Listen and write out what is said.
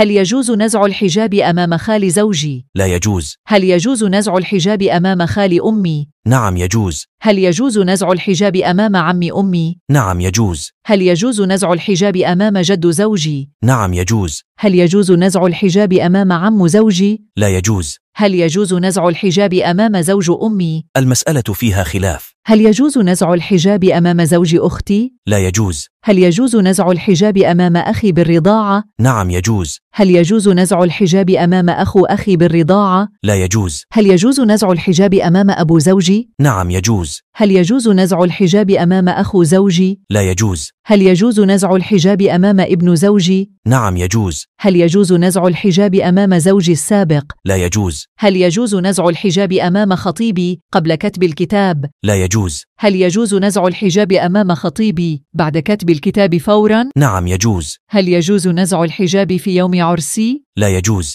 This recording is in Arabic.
هل يجوز نزع الحجاب أمام خال زوجي؟ لا يجوز هل يجوز نزع الحجاب أمام خال أمي؟ نعم يجوز هل يجوز نزع الحجاب أمام عم أمي؟ نعم يجوز هل يجوز نزع الحجاب أمام جد زوجي؟ نعم يجوز هل يجوز نزع الحجاب أمام عم زوجي؟ لا يجوز هل يجوز نزع الحجاب أمام زوج أمي؟ المسألة فيها خلاف هل يجوز نزع الحجاب أمام زوج أختي؟ لا يجوز هل يجوز نزع الحجاب أمام أخي بالرضاعة؟ نعم يجوز هل يجوز نزع الحجاب أمام أخو أخي بالرضاعة؟ لا يجوز هل يجوز نزع الحجاب أمام أبو زوجي؟ نعم يجوز هل يجوز نزع الحجاب أمام أخو زوجي؟ لا يجوز هل يجوز نزع الحجاب أمام ابن زوجي؟ نعم يجوز هل يجوز نزع الحجاب أمام زوجي السابق؟ لا يجوز هل يجوز نزع الحجاب أمام خطيبي قبل كتب الكتاب؟ لا يجوز يجوز؟ هل يجوز نزع الحجاب أمام خطيبي بعد كتب الكتاب فورا؟ نعم يجوز هل يجوز نزع الحجاب في يوم عرسي؟ لا يجوز